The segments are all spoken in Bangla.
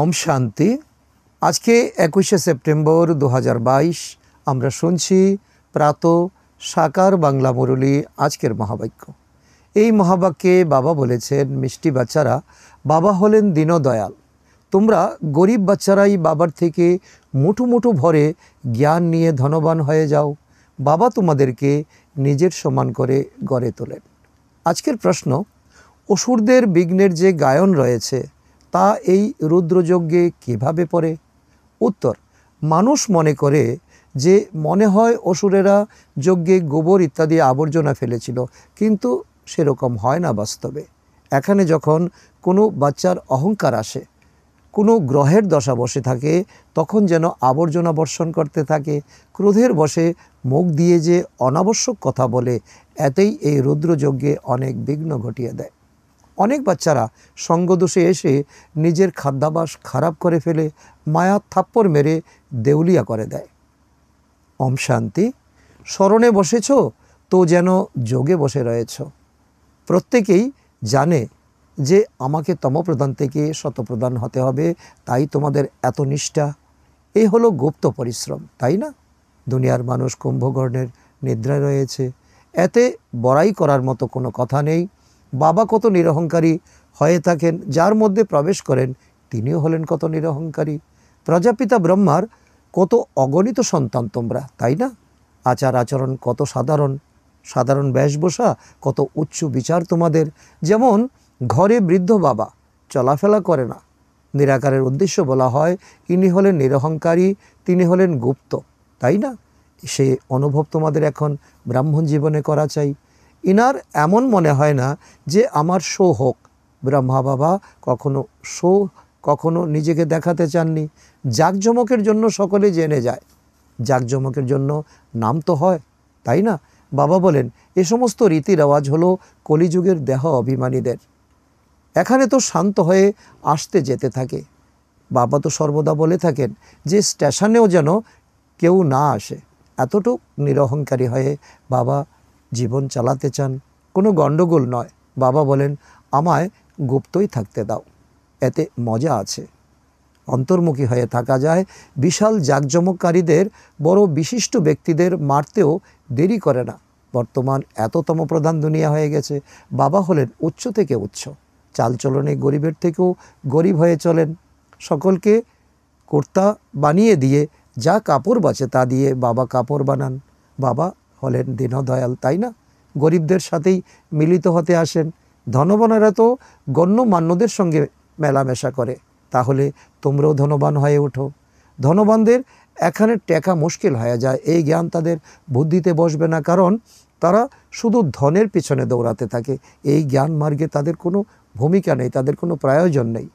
ওম শান্তি আজকে একুশে সেপ্টেম্বর দু আমরা শুনছি প্রাত সাকার বাংলা মুরলী আজকের মহাবাক্য এই মহাবাক্যে বাবা বলেছেন মিষ্টি বাচ্চারা বাবা হলেন দীনদয়াল তোমরা গরিব বাচ্চারাই বাবার থেকে মুঠো মুঠো ভরে জ্ঞান নিয়ে ধনবান হয়ে যাও বাবা তোমাদেরকে নিজের সমান করে গড়ে তোলেন আজকের প্রশ্ন অসুরদের বিঘ্নের যে গায়ন রয়েছে তা এই রুদ্রযজ্ঞে কিভাবে পড়ে উত্তর মানুষ মনে করে যে মনে হয় অসুরেরা যজ্ঞে গোবর ইত্যাদি আবর্জনা ফেলেছিল কিন্তু সেরকম হয় না বাস্তবে এখানে যখন কোনো বাচ্চার অহংকার আসে কোনো গ্রহের দশা বসে থাকে তখন যেন আবর্জনা বর্ষণ করতে থাকে ক্রোধের বসে মুখ দিয়ে যে অনাবশ্যক কথা বলে এতেই এই রুদ্রযজ্ঞে অনেক বিঘ্ন ঘটিয়ে দেয় অনেক বাচ্চারা সঙ্গদোষে এসে নিজের খাদ্যাবাস খারাপ করে ফেলে মায়া থাপ্পড় মেরে দেউলিয়া করে দেয় অম শান্তি স্মরণে বসেছ তো যেন যোগে বসে রয়েছ প্রত্যেকেই জানে যে আমাকে তমপ্রধান থেকে শতপ্রধান হতে হবে তাই তোমাদের এত নিষ্ঠা এ হলো গুপ্ত পরিশ্রম তাই না দুনিয়ার মানুষ কুম্ভকর্ণের নিদ্রায় রয়েছে এতে বড়াই করার মতো কোনো কথা নেই বাবা কত নিরহংকারী হয়ে থাকেন যার মধ্যে প্রবেশ করেন তিনিও হলেন কত নিরহংকারী প্রজাপিতা ব্রহ্মার কত অগণিত সন্তান তোমরা তাই না আচার আচরণ কত সাধারণ সাধারণ বেশভূষা কত উচ্চ বিচার তোমাদের যেমন ঘরে বৃদ্ধ বাবা চলাফেলা করে না নিরাকারের উদ্দেশ্য বলা হয় ইনি হলেন নিরহংকারী তিনি হলেন গুপ্ত তাই না সে অনুভব তোমাদের এখন ব্রাহ্মণ জীবনে করা চাই ইনার এমন মনে হয় না যে আমার শো হোক ব্রহ্মা বাবা কখনো শো কখনো নিজেকে দেখাতে চাননি জাকজমকের জন্য সকলে জেনে যায় জাকজমকের জন্য নাম তো হয় তাই না বাবা বলেন এ সমস্ত রীতি রেওয়াজ হলো কলিযুগের দেহ অভিমানীদের এখানে তো শান্ত হয়ে আসতে যেতে থাকে বাবা তো সর্বদা বলে থাকেন যে স্টেশনেও যেন কেউ না আসে এতটুক নিরহংকারী হয়ে বাবা জীবন চালাতে চান কোনো গণ্ডগোল নয় বাবা বলেন আমায় গুপ্তই থাকতে দাও এতে মজা আছে অন্তর্মুখী হয়ে থাকা যায় বিশাল জাঁকজমককারীদের বড় বিশিষ্ট ব্যক্তিদের মারতেও দেরি করে না বর্তমান এততম প্রধান দুনিয়া হয়ে গেছে বাবা হলেন উচ্চ থেকে উচ্চ চালচলনে গরিবের থেকেও গরিব হয়ে চলেন সকলকে কুর্তা বানিয়ে দিয়ে যা কাপড় বাঁচে তা দিয়ে বাবা কাপড় বানান বাবা হলেন দীনদয়াল তাই না গরিবদের সাথেই মিলিত হতে আসেন ধনবানেরা তো গণ্য মান্যদের সঙ্গে মেলামেশা করে তাহলে তোমরাও ধনবান হয়ে ওঠো ধনবানদের এখানে টেকা মুশকিল হয়ে যায় এই জ্ঞান তাদের বুদ্ধিতে বসবে না কারণ তারা শুধু ধনের পিছনে দৌড়াতে থাকে এই জ্ঞান মার্গে তাদের কোনো ভূমিকা নেই তাদের কোনো প্রয়োজন নেই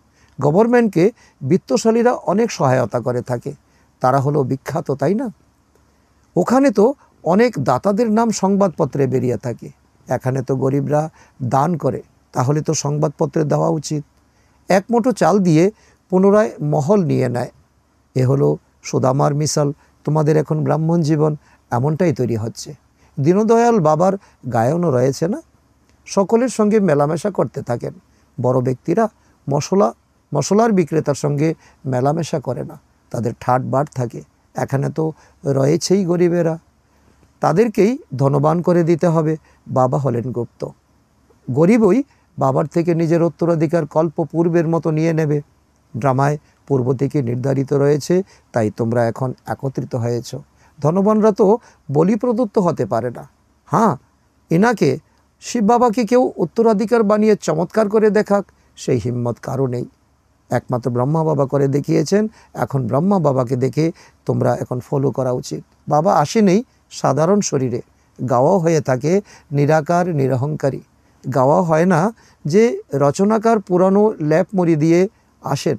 গভর্নমেন্টকে বিত্তশালীরা অনেক সহায়তা করে থাকে তারা হলো বিখ্যাত তাই না ওখানে তো অনেক দাতাদের নাম সংবাদপত্রে বেরিয়ে থাকে এখানে তো গরিবরা দান করে তাহলে তো সংবাদপত্রে দেওয়া উচিত এক মুঠো চাল দিয়ে পুনরায় মহল নিয়ে নেয় এ হলো সুদামার মিশাল তোমাদের এখন ব্রাহ্মণ জীবন এমনটাই তৈরি হচ্ছে দীনদয়াল বাবার গায়নও রয়েছে না সকলের সঙ্গে মেলামেশা করতে থাকেন বড় ব্যক্তিরা মশলা মশলার বিক্রেতার সঙ্গে মেলামেশা করে না তাদের ঠাট বাট থাকে এখানে তো রয়েছেই গরিবেরা তাদেরকেই ধনবান করে দিতে হবে বাবা হলেন গুপ্ত গরিবই বাবার থেকে নিজের উত্তরাধিকার কল্প পূর্বের মতো নিয়ে নেবে ড্রামায় পূর্ব থেকে নির্ধারিত রয়েছে তাই তোমরা এখন একত্রিত হয়েছ ধনবানরা তো বলি প্রদত্ত হতে পারে না হ্যাঁ এনাকে শিব বাবাকে কেউ উত্তরাধিকার বানিয়ে চমৎকার করে দেখাক সেই হিম্মত কারো নেই একমাত্র ব্রহ্মা বাবা করে দেখিয়েছেন এখন ব্রহ্মা বাবাকে দেখে তোমরা এখন ফলো করা উচিত বাবা আসেনি সাধারণ শরীরে গাওয়া হয়ে থাকে নিরাকার নিরহংকারী গাওয়া হয় না যে রচনাকার পুরানো ল্যাপ মরি দিয়ে আসেন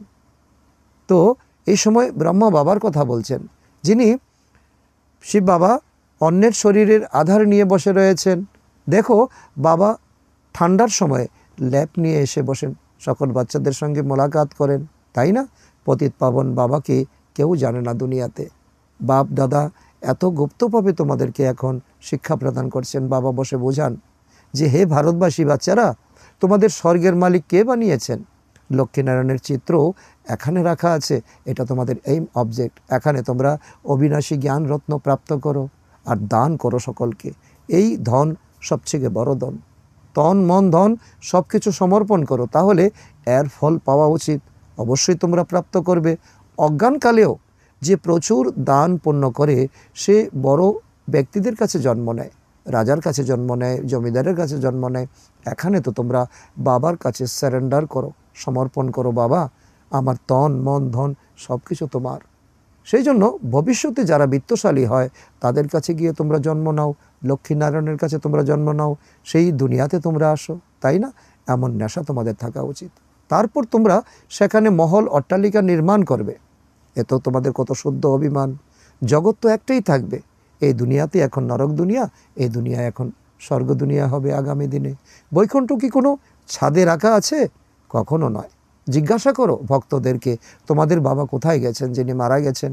তো এই সময় ব্রহ্মা বাবার কথা বলছেন যিনি শিব বাবা অন্যের শরীরের আধার নিয়ে বসে রয়েছেন দেখো বাবা ঠান্ডার সময়ে ল্যাপ নিয়ে এসে বসেন সকল বাচ্চাদের সঙ্গে মোলাকাত করেন তাই না পতিত পাবন বাবাকে কেউ জানে না দুনিয়াতে বাপ দাদা এত গুপ্তভাবে তোমাদেরকে এখন শিক্ষা প্রদান করছেন বাবা বসে বোঝান যে হে ভারতবাসী বাচ্চারা তোমাদের স্বর্গের মালিক কে বানিয়েছেন লক্ষ্মীনারায়ণের চিত্র এখানে রাখা আছে এটা তোমাদের এইম অবজেক্ট এখানে তোমরা অবিনাশী জ্ঞান রত্ন প্রাপ্ত করো আর দান করো সকলকে এই ধন সবথেকে বড় ধন তন মন ধন সব কিছু সমর্পণ করো তাহলে এর ফল পাওয়া উচিত অবশ্যই তোমরা প্রাপ্ত করবে অজ্ঞানকালেও যে প্রচুর দান পণ্য করে সে বড় ব্যক্তিদের কাছে জন্ম নেয় রাজার কাছে জন্ম নেয় জমিদারের কাছে জন্ম নেয় এখানে তো তোমরা বাবার কাছে স্যারেন্ডার করো সমর্পণ করো বাবা আমার তন মন ধন সব কিছু তোমার সেই জন্য ভবিষ্যতে যারা বিত্তশালী হয় তাদের কাছে গিয়ে তোমরা জন্ম নাও লক্ষ্মীনারায়ণের কাছে তোমরা জন্ম নাও সেই দুনিয়াতে তোমরা আসো তাই না এমন নেশা তোমাদের থাকা উচিত তারপর তোমরা সেখানে মহল অট্টালিকা নির্মাণ করবে এত তোমাদের কত শুদ্ধ অভিমান জগৎ তো একটাই থাকবে এই দুনিয়াতে এখন নরক দুনিয়া এই দুনিয়া এখন স্বর্গ দুনিয়া হবে আগামী দিনে বৈকুণ্ঠ কি কোনো ছাদে রাখা আছে কখনো নয় জিজ্ঞাসা করো ভক্তদেরকে তোমাদের বাবা কোথায় গেছেন যিনি মারা গেছেন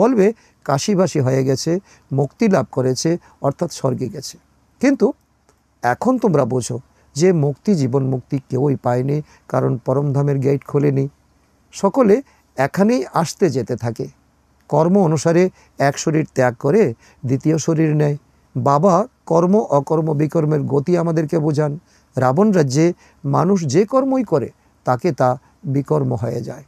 বলবে কাশিবাসী হয়ে গেছে মুক্তি লাভ করেছে অর্থাৎ স্বর্গে গেছে কিন্তু এখন তোমরা বোঝো যে মুক্তি জীবন মুক্তি কেউই পায়নি কারণ পরমধামের গেট খোলেনি সকলে এখানেই আসতে যেতে থাকে কর্ম অনুসারে এক শরীর ত্যাগ করে দ্বিতীয় শরীর নেয় বাবা কর্ম অকর্ম বিকর্মের গতি আমাদেরকে বোঝান রাবণ রাজ্যে মানুষ যে কর্মই করে তাকে তা বিকর্ম হয়ে যায়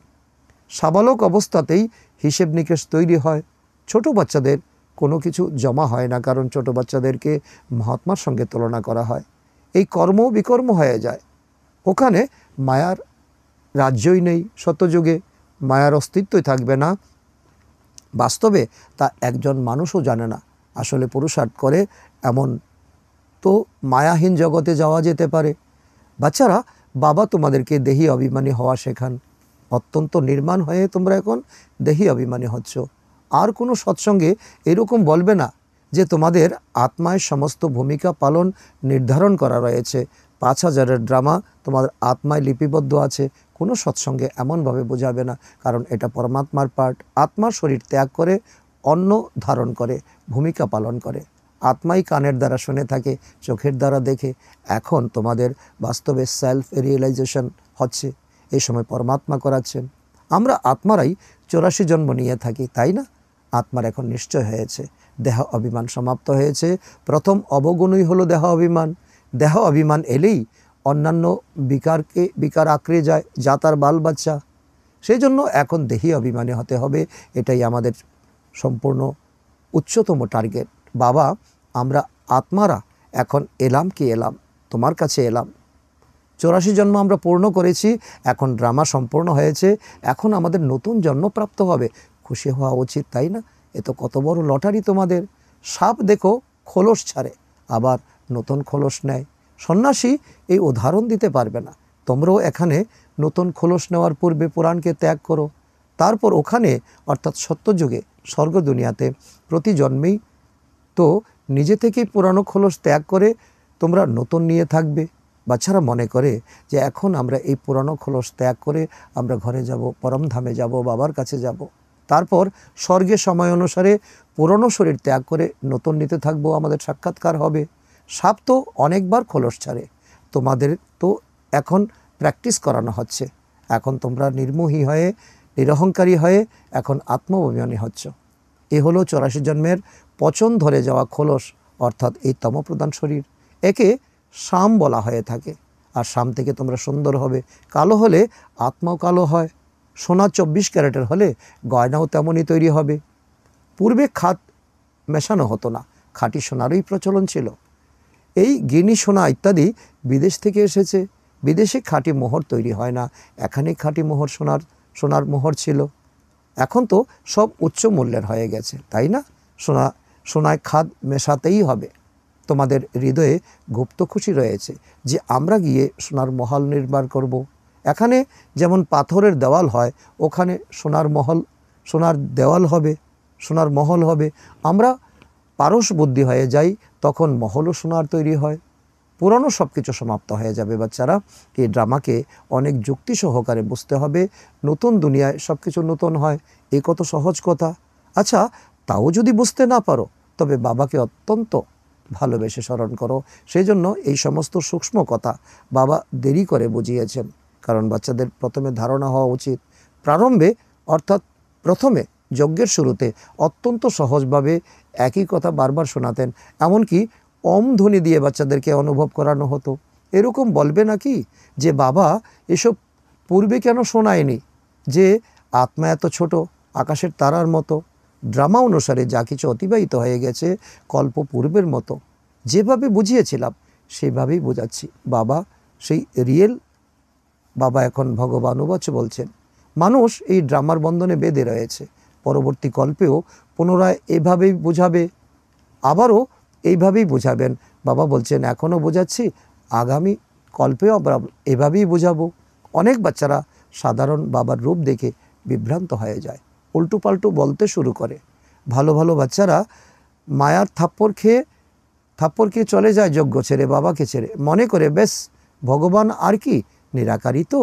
সাবালক অবস্থাতেই হিসেব নিকেশ তৈরি হয় ছোট বাচ্চাদের কোনো কিছু জমা হয় না কারণ ছোট বাচ্চাদেরকে মহাত্মার সঙ্গে তুলনা করা হয় এই কর্ম বিকর্ম হয়ে যায় ওখানে মায়ার রাজ্যই নেই সত্যযুগে মায়ার অস্তিত্বই থাকবে না বাস্তবে তা একজন মানুষও জানে না আসলে পুরুষার্থ করে এমন তো মায়াহীন জগতে যাওয়া যেতে পারে বাচ্চারা বাবা তোমাদেরকে দেহি অভিমানী হওয়া শেখান অত্যন্ত নির্মাণ হয়ে তোমরা এখন দেহি অভিমানী হচ্ছ আর কোনো সৎসঙ্গে এরকম বলবে না যে তোমাদের আত্মায় সমস্ত ভূমিকা পালন নির্ধারণ করা রয়েছে পাঁচ হাজারের ড্রামা তোমাদের আত্মায় লিপিবদ্ধ আছে কোনো সৎসঙ্গে এমনভাবে বোঝাবে না কারণ এটা পরমাত্মার পার্ট আত্মা শরীর ত্যাগ করে অন্ন ধারণ করে ভূমিকা পালন করে আত্মাই কানের দ্বারা শুনে থাকে চোখের দ্বারা দেখে এখন তোমাদের বাস্তবে সেলফ রিয়েলাইজেশন হচ্ছে এই সময় পরমাত্মা করাচ্ছেন আমরা আত্মারাই চৌরাশি জন্ম নিয়ে থাকি তাই না আত্মার এখন নিশ্চয় হয়েছে দেহ অভিমান সমাপ্ত হয়েছে প্রথম অবগুণই হলো দেহ অভিমান দেহ অভিমান এলেই অন্যান্য বিকারকে বিকার আঁকড়ে যায় যা তার বাল বাচ্চা সেই জন্য এখন দেহি অভিমানী হতে হবে এটাই আমাদের সম্পূর্ণ উচ্চতম টার্গেট বাবা আমরা আত্মারা এখন এলাম কি এলাম তোমার কাছে এলাম চৌরাশি জন্ম আমরা পূর্ণ করেছি এখন ড্রামা সম্পূর্ণ হয়েছে এখন আমাদের নতুন জন্ম প্রাপ্ত হবে খুশি হওয়া উচিত তাই না এ তো কত বড় লটারি তোমাদের সাপ দেখো খোলস ছাড়ে আবার নতুন খোলস নেয় সন্ন্যাসী এই উদাহরণ দিতে পারবে না তোমরাও এখানে নতুন খোলস নেওয়ার পূর্বে পুরাণকে ত্যাগ করো তারপর ওখানে অর্থাৎ সত্যযুগে স্বর্গ দুনিয়াতে প্রতি জন্মেই তো নিজে থেকেই পুরানো খোলস ত্যাগ করে তোমরা নতুন নিয়ে থাকবে বাচ্চারা মনে করে যে এখন আমরা এই পুরানো খোলস ত্যাগ করে আমরা ঘরে যাব পরমধামে যাব বাবার কাছে যাব তারপর স্বর্গে সময় অনুসারে পুরনো শরীর ত্যাগ করে নতুন নিতে থাকবো আমাদের সাক্ষাৎকার হবে সাপ তো অনেকবার খোলস ছাড়ে তোমাদের তো এখন প্র্যাকটিস করানো হচ্ছে এখন তোমরা নির্মোহী হয়ে নিরহংকারী হয়ে এখন আত্মবমিয়নী হচ্ছ এ হলো চৌরাশি জন্মের পচন ধরে যাওয়া খোলস অর্থাৎ এই তমপ্রধান শরীর একে শাম বলা হয়ে থাকে আর শাম থেকে তোমরা সুন্দর হবে কালো হলে আত্মাও কালো হয় সোনা চব্বিশ ক্যারেটের হলে গয়নাও তেমনই তৈরি হবে পূর্বে খাত মেশানো হতো না খাঁটি সোনারই প্রচলন ছিল এই গিনি সোনা ইত্যাদি বিদেশ থেকে এসেছে বিদেশে খাঁটি মোহর তৈরি হয় না এখানে খাঁটি মোহর সোনার সোনার মোহর ছিল এখন তো সব উচ্চ মূল্যের হয়ে গেছে তাই না সোনা সোনায় খাদ মেশাতেই হবে তোমাদের হৃদয়ে গুপ্ত খুশি রয়েছে যে আমরা গিয়ে সোনার মহল নির্মাণ করব। এখানে যেমন পাথরের দেওয়াল হয় ওখানে সোনার মহল সোনার দেওয়াল হবে সোনার মহল হবে আমরা পারস বুদ্ধি হয়ে যায় তখন মহলও সোনার তৈরি হয় পুরনো সব কিছু সমাপ্ত হয়ে যাবে বাচ্চারা এই ড্রামাকে অনেক যুক্তি সহকারে বুঝতে হবে নতুন দুনিয়ায় সব কিছু নতুন হয় এ কত সহজ কথা আচ্ছা তাও যদি বুঝতে না পারো তবে বাবাকে অত্যন্ত ভালোবেসে স্মরণ করো সেই জন্য এই সমস্ত সূক্ষ্ম কথা বাবা দেরি করে বুঝিয়েছেন কারণ বাচ্চাদের প্রথমে ধারণা হওয়া উচিত প্রারম্ভে অর্থাৎ প্রথমে যজ্ঞের শুরুতে অত্যন্ত সহজভাবে একই কথা বারবার শোনাতেন এমনকি অম ধ্বনি দিয়ে বাচ্চাদেরকে অনুভব করানো হতো এরকম বলবে নাকি যে বাবা এসব পূর্বে কেন শোনায়নি যে আত্মা এত ছোট আকাশের তারার মতো ড্রামা অনুসারে যা কিছু অতিবাহিত হয়ে গেছে কল্প পূর্বের মতো যেভাবে বুঝিয়েছিলাম সেভাবেই বোঝাচ্ছি বাবা সেই রিয়েল বাবা এখন ভগবান বলছেন মানুষ এই ড্রামার বন্ধনে বেঁধে রয়েছে পরবর্তী কল্পেও পুনরায় এভাবেই বোঝাবে আবারও এইভাবেই বোঝাবেন বাবা বলছেন এখনও বোঝাচ্ছি আগামী কল্পেও আমরা এভাবেই বোঝাবো অনেক বাচ্চারা সাধারণ বাবার রূপ দেখে বিভ্রান্ত হয়ে যায় উল্টু পাল্টু বলতে শুরু করে ভালো ভালো বাচ্চারা মায়ার থাপ্পড় খেয়ে থাপ্পড় খেয়ে চলে যায় যোগ্য ছেড়ে বাবাকে ছেড়ে মনে করে বেশ ভগবান আর কি নিরাকারই তো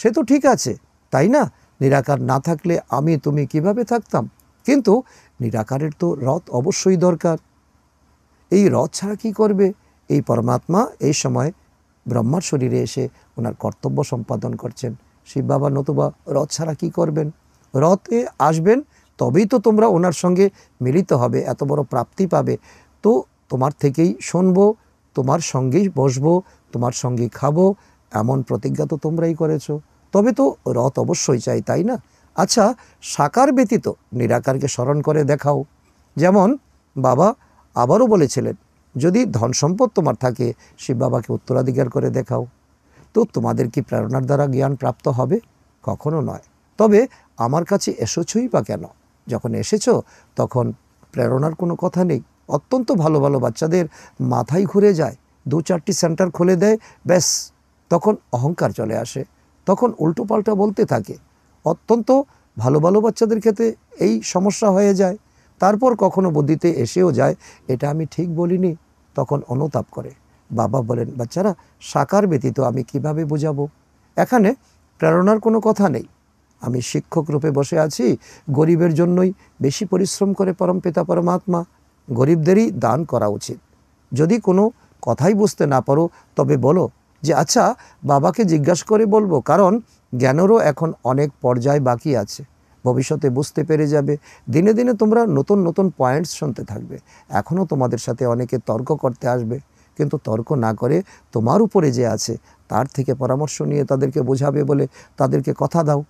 সে তো ঠিক আছে তাই না নিরাকার না থাকলে আমি তুমি কিভাবে থাকতাম কিন্তু নিরাকারের তো রথ অবশ্যই দরকার এই রথ ছাড়া কী করবে এই পরমাত্মা এই সময় ব্রহ্মার শরীরে এসে ওনার কর্তব্য সম্পাদন করছেন শিব বাবা নতুবা রথ ছাড়া কী করবেন রথে আসবেন তবেই তো তোমরা ওনার সঙ্গে মিলিত হবে এত বড় প্রাপ্তি পাবে তো তোমার থেকেই শুনব তোমার সঙ্গেই বসবো তোমার সঙ্গেই খাবো এমন প্রতিজ্ঞা তো তোমরাই করেছো তবে তো রথ অবশ্যই চাই তাই না আচ্ছা সাকার ব্যতীত নিরাকারকে স্মরণ করে দেখাও যেমন বাবা আবারও বলেছিলেন যদি ধন সম্পদ তোমার থাকে সে বাবাকে উত্তরাধিকার করে দেখাও তো তোমাদের কি প্রেরণার দ্বারা জ্ঞান প্রাপ্ত হবে কখনো নয় তবে আমার কাছে এসেছই বা কেন যখন এসেছ তখন প্রেরণার কোনো কথা নেই অত্যন্ত ভালো ভালো বাচ্চাদের মাথায় ঘুরে যায় দু চারটি সেন্টার খুলে দেয় ব্যাস তখন অহংকার চলে আসে তখন উল্টো পাল্টা বলতে থাকে অত্যন্ত ভালো ভালো বাচ্চাদের ক্ষেত্রে এই সমস্যা হয়ে যায় তারপর কখনো বুদ্ধিতে এসেও যায় এটা আমি ঠিক বলিনি তখন অনুতাপ করে বাবা বলেন বাচ্চারা সাকার ব্যতীত আমি কিভাবে বোঝাবো এখানে প্রেরণার কোনো কথা নেই আমি শিক্ষক রূপে বসে আছি গরিবের জন্যই বেশি পরিশ্রম করে পরম পিতা পরমাত্মা গরিবদেরই দান করা উচিত যদি কোনো কথাই বুঝতে না পারো তবে বলো যে আচ্ছা বাবাকে জিজ্ঞাসা করে বলবো কারণ জ্ঞানেরও এখন অনেক পর্যায় বাকি আছে ভবিষ্যতে বুঝতে পেরে যাবে দিনে দিনে তোমরা নতুন নতুন পয়েন্টস শুনতে থাকবে এখনও তোমাদের সাথে অনেকে তর্ক করতে আসবে কিন্তু তর্ক না করে তোমার উপরে যে আছে তার থেকে পরামর্শ নিয়ে তাদেরকে বোঝাবে বলে তাদেরকে কথা দাও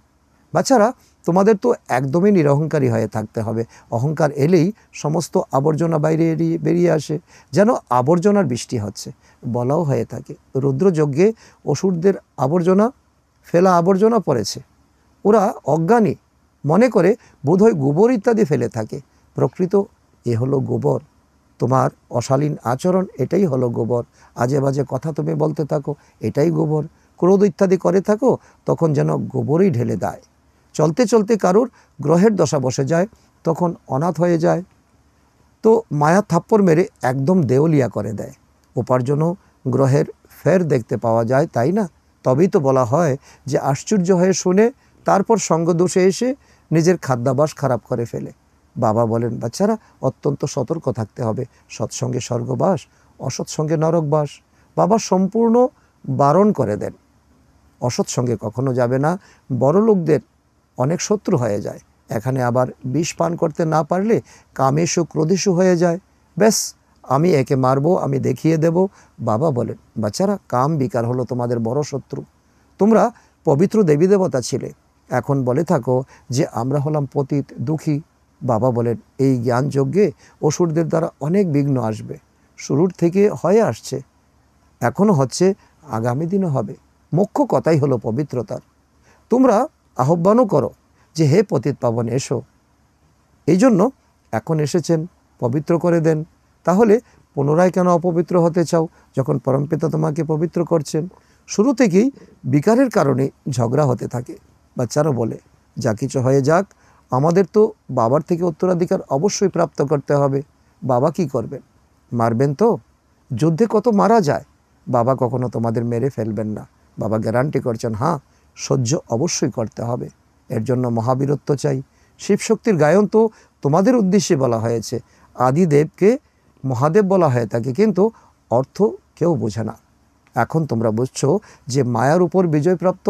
বাচ্চারা তোমাদের তো একদমই নিরহংকারী হয়ে থাকতে হবে অহংকার এলেই সমস্ত আবর্জনা বাইরে বেরিয়ে আসে যেন আবর্জনার বৃষ্টি হচ্ছে বলাও হয়ে থাকে রুদ্রযজ্ঞে অসুরদের আবর্জনা ফেলা আবর্জনা পড়েছে ওরা অজ্ঞানী মনে করে বোধহয় গোবর ইত্যাদি ফেলে থাকে প্রকৃত এ হলো গোবর তোমার অশালীন আচরণ এটাই হলো গোবর আজে বাজে কথা তুমি বলতে থাকো এটাই গোবর ক্রোধ ইত্যাদি করে থাকো তখন যেন গোবরই ঢেলে দেয় চলতে চলতে কারুর গ্রহের দশা বসে যায় তখন অনাথ হয়ে যায় তো মায়া থাপ্পর মেরে একদম দেউলিয়া করে দেয় উপার্জনও গ্রহের ফের দেখতে পাওয়া যায় তাই না তবেই তো বলা হয় যে আশ্চর্য হয়ে শুনে তারপর সঙ্গ দোষে এসে নিজের খাদ্যাবাস খারাপ করে ফেলে বাবা বলেন বাচ্চারা অত্যন্ত সতর্ক থাকতে হবে সৎসঙ্গে স্বর্গবাস অসৎসঙ্গে নরকবাস বাবা সম্পূর্ণ বারণ করে দেন অসৎসঙ্গে কখনো যাবে না বড় লোকদের অনেক শত্রু হয়ে যায় এখানে আবার বিষ পান করতে না পারলে কামেশু ক্রোধেশু হয়ে যায় ব্যাস আমি একে মারবো আমি দেখিয়ে দেব বাবা বলেন বাচ্চারা কাম বিকার হলো তোমাদের বড় শত্রু তোমরা পবিত্র দেবী দেবতা ছিলে এখন বলে থাকো যে আমরা হলাম পতিত দুঃখী বাবা বলেন এই জ্ঞান যজ্ঞে অসুরদের দ্বারা অনেক বিঘ্ন আসবে শুরুর থেকে হয়ে আসছে এখনও হচ্ছে আগামী দিনও হবে মুখ্য কথাই হলো পবিত্রতার তোমরা আহ্বানও করো যে হে পতিত পাবন এসো এই জন্য এখন এসেছেন পবিত্র করে দেন তাহলে পুনরায় কেন অপবিত্র হতে চাও যখন পরমপিতা তোমাকে পবিত্র করছেন শুরু থেকেই বিকারের কারণে ঝগড়া হতে থাকে বাচ্চারা বলে যা কিছু হয়ে যাক আমাদের তো বাবার থেকে উত্তরাধিকার অবশ্যই প্রাপ্ত করতে হবে বাবা কি করবেন মারবেন তো যুদ্ধে কত মারা যায় বাবা কখনো তোমাদের মেরে ফেলবেন না বাবা গ্যারান্টি করছেন হ্যাঁ সহ্য অবশ্যই করতে হবে এর জন্য মহাবীরত্ব চাই শিবশক্তির গায়ন তো তোমাদের উদ্দেশ্যে বলা হয়েছে আদিদেবকে মহাদেব বলা হয়ে থাকে কিন্তু অর্থ কেউ বোঝে না এখন তোমরা বুঝছো যে মায়ার উপর বিজয়প্রাপ্ত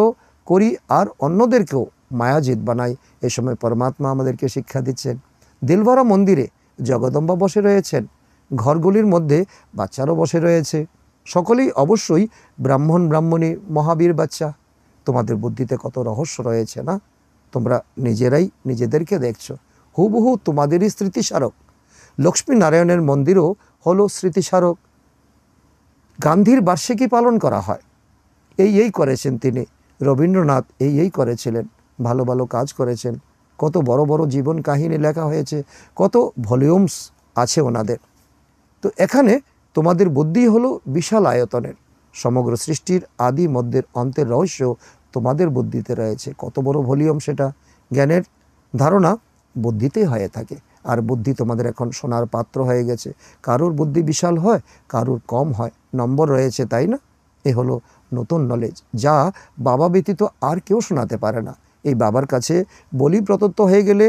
করি আর অন্যদেরকেও মায়া জিত বানাই এ সময় পরমাত্মা আমাদেরকে শিক্ষা দিচ্ছেন দিলভরা মন্দিরে জগদম্বা বসে রয়েছেন ঘরগুলির মধ্যে বাচ্চারও বসে রয়েছে সকলেই অবশ্যই ব্রাহ্মণ ব্রাহ্মণী মহাবীর বাচ্চা তোমাদের বুদ্ধিতে কত রহস্য রয়েছে না তোমরা নিজেরাই নিজেদেরকে দেখছো হুবহু তোমাদেরই স্মৃতিস্মারক লক্ষ্মীনারায়ণের মন্দিরও হলো স্মৃতিস্মারক গান্ধীর বার্ষিকী পালন করা হয় এই এই করেছেন তিনি রবীন্দ্রনাথ এই এই করেছিলেন ভালো ভালো কাজ করেছেন কত বড় বড় জীবন কাহিনী লেখা হয়েছে কত ভলিউমস আছে ওনাদের তো এখানে তোমাদের বুদ্ধি হলো বিশাল আয়তনের সমগ্র সৃষ্টির আদি মধ্যের অন্তের রহস্য তোমাদের বুদ্ধিতে রয়েছে কত বড় ভলিউম সেটা জ্ঞানের ধারণা বুদ্ধিতেই হয়ে থাকে আর বুদ্ধি তোমাদের এখন সোনার পাত্র হয়ে গেছে কারুর বুদ্ধি বিশাল হয় কারুর কম হয় নম্বর রয়েছে তাই না এ হলো নতুন নলেজ যা বাবা ব্যতীত আর কেউ শোনাতে পারে না এই বাবার কাছে বলি প্রদত্ত হয়ে গেলে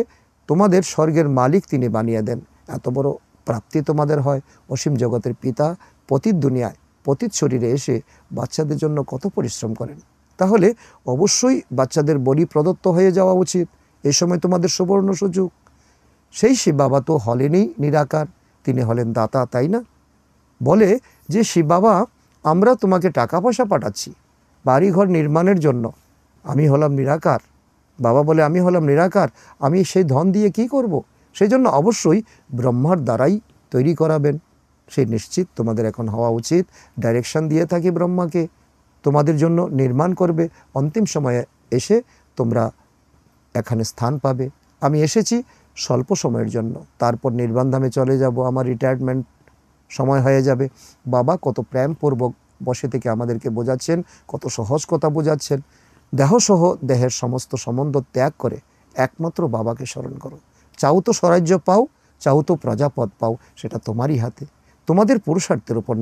তোমাদের স্বর্গের মালিক তিনি বানিয়ে দেন এত বড় প্রাপ্তি তোমাদের হয় অসীম জগতের পিতা পতির দুনিয়ায় পতিত শরীরে এসে বাচ্চাদের জন্য কত পরিশ্রম করেন তাহলে অবশ্যই বাচ্চাদের বলি প্রদত্ত হয়ে যাওয়া উচিত এ সময় তোমাদের সুবর্ণ সুযোগ সেই শিব বাবা তো হলেনই নিরাকার তিনি হলেন দাতা তাই না বলে যে শিব বাবা আমরা তোমাকে টাকা পয়সা পাঠাচ্ছি বাড়িঘর নির্মাণের জন্য আমি হলাম নিরাকার বাবা বলে আমি হলাম নিরাকার আমি সেই ধন দিয়ে কি করব। সেই জন্য অবশ্যই ব্রহ্মার দ্বারাই তৈরি করাবেন সেই নিশ্চিত তোমাদের এখন হওয়া উচিত ডাইরেকশন দিয়ে থাকি ব্রহ্মাকে তোমাদের জন্য নির্মাণ করবে অন্তিম সময়ে এসে তোমরা এখানে স্থান পাবে আমি এসেছি স্বল্প সময়ের জন্য তারপর নির্বাণধামে চলে যাব আমার রিটায়ারমেন্ট সময় হয়ে যাবে বাবা কত প্রেমপূর্বক বসে থেকে আমাদেরকে বোঝাচ্ছেন কত সহজ কথা বোঝাচ্ছেন দেহসহ দেহের সমস্ত সম্বন্ধ ত্যাগ করে একমাত্র বাবাকে স্মরণ করো চাও তো স্বরাজ্য পাও চাও তো প্রজাপদ পাও সেটা তোমারই হাতে তোমাদের পুরুষার্থের উপর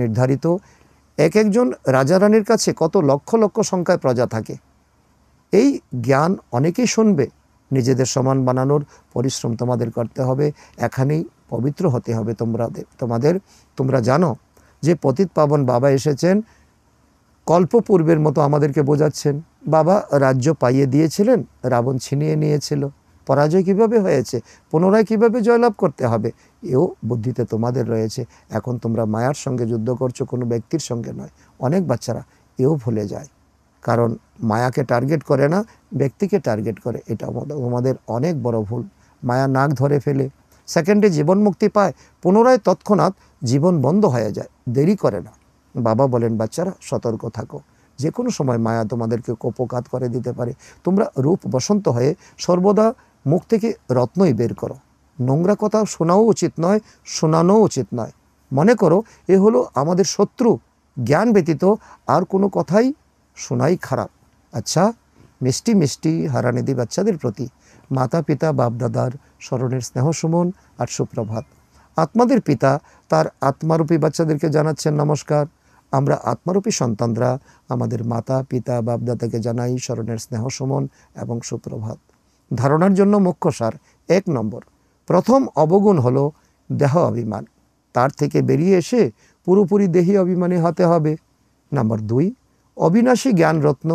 নির্ধারিত এক একজন রাজা রানীর কাছে কত লক্ষ লক্ষ সংখ্যায় প্রজা থাকে এই জ্ঞান অনেকেই শুনবে নিজেদের সমান বানানোর পরিশ্রম তোমাদের করতে হবে এখানেই পবিত্র হতে হবে তোমরা তোমাদের তোমরা জানো যে পতিত পাবন বাবা এসেছেন কল্পপূর্বের মতো আমাদেরকে বোঝাচ্ছেন বাবা রাজ্য পাইয়ে দিয়েছিলেন রাবণ ছিনিয়ে নিয়েছিল পরাজয় কিভাবে হয়েছে পুনরায় কিভাবে জয়লাভ করতে হবে এও বুদ্ধিতে তোমাদের রয়েছে এখন তোমরা মায়ার সঙ্গে যুদ্ধ করছো কোনো ব্যক্তির সঙ্গে নয় অনেক বাচ্চারা এও ভুলে যায় কারণ মায়াকে টার্গেট করে না ব্যক্তিকে টার্গেট করে এটা আমাদের অনেক বড় ভুল মায়া নাক ধরে ফেলে সেকেন্ডে জীবন মুক্তি পায় পুনরায় তৎক্ষণাৎ জীবন বন্ধ হয়ে যায় দেরি করে না বাবা বলেন বাচ্চারা সতর্ক থাকো যে কোনো সময় মায়া তোমাদেরকে কোপকাত করে দিতে পারে তোমরা রূপ বসন্ত হয়ে সর্বদা মুখ থেকে রত্নই বের করো নোংরা কথা শোনাও উচিত নয় শোনানো উচিত নয় মনে করো এ হলো আমাদের শত্রু জ্ঞান ব্যতীত আর কোনো কথাই শোনাই খারাপ আচ্ছা মিষ্টি মিষ্টি হারানিধি বাচ্চাদের প্রতি মাতা পিতা বাপদাদার স্মরণের স্নেহ সুমন আর সুপ্রভাত আত্মাদের পিতা তার আত্মারূপী বাচ্চাদেরকে জানাচ্ছেন নমস্কার আমরা আত্মারূপী সন্তানরা আমাদের মাতা পিতা বাপদাদাকে জানাই স্মরণের স্নেহ সুমন এবং সুপ্রভাত ধারণার জন্য মুখ্য সার এক নম্বর প্রথম অবগুণ হল দেহ অভিমান তার থেকে বেরিয়ে এসে পুরোপুরি দেহী অভিমানে হতে হবে নাম্বার দুই অবিনাশী জ্ঞান রত্ন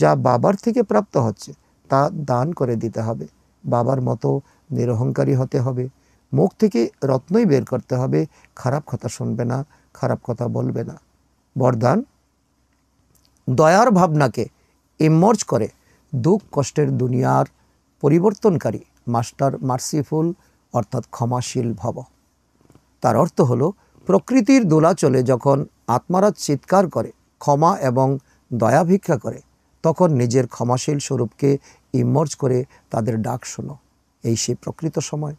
যা বাবার থেকে প্রাপ্ত হচ্ছে তা দান করে দিতে হবে বাবার মতো নিরহংকারী হতে হবে মুখ থেকে রত্নই বের করতে হবে খারাপ কথা শুনবে না খারাপ কথা বলবে না বরদান দয়ার ভাবনাকে ইমর্জ করে দুঃখ কষ্টের দুনিয়ার পরিবর্তনকারী মাস্টার মার্সিফুল অর্থাৎ ক্ষমাশীল ভব তার অর্থ হল প্রকৃতির দোলাচলে যখন আত্মারা চিৎকার করে ক্ষমা এবং দয়া ভিক্ষা করে তখন নিজের ক্ষমাশীল স্বরূপকে ইমর্জ করে তাদের ডাক শোনো এই সেই প্রকৃত সময়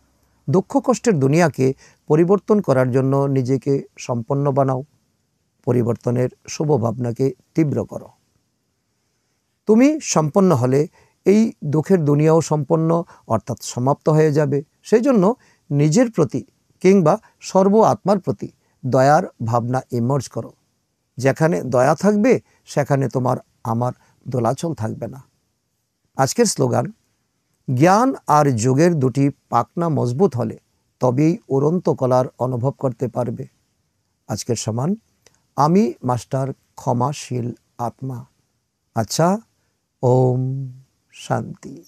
দুঃখ কষ্টের দুনিয়াকে পরিবর্তন করার জন্য নিজেকে সম্পন্ন বানাও পরিবর্তনের শুভ ভাবনাকে তীব্র করো তুমি সম্পন্ন হলে এই দুঃখের দুনিয়াও সম্পন্ন অর্থাৎ সমাপ্ত হয়ে যাবে সেই জন্য নিজের প্রতি কিংবা সর্ব আত্মার প্রতি দয়ার ভাবনা ইমার্জ করো যেখানে দয়া থাকবে সেখানে তোমার আমার দোলাচল থাকবে না আজকের স্লোগান জ্ঞান আর যোগের দুটি পাকনা মজবুত হলে তবেই উড়ন্ত কলার অনুভব করতে পারবে আজকের সমান আমি মাস্টার ক্ষমাশীল আত্মা আচ্ছা ওম 上帝。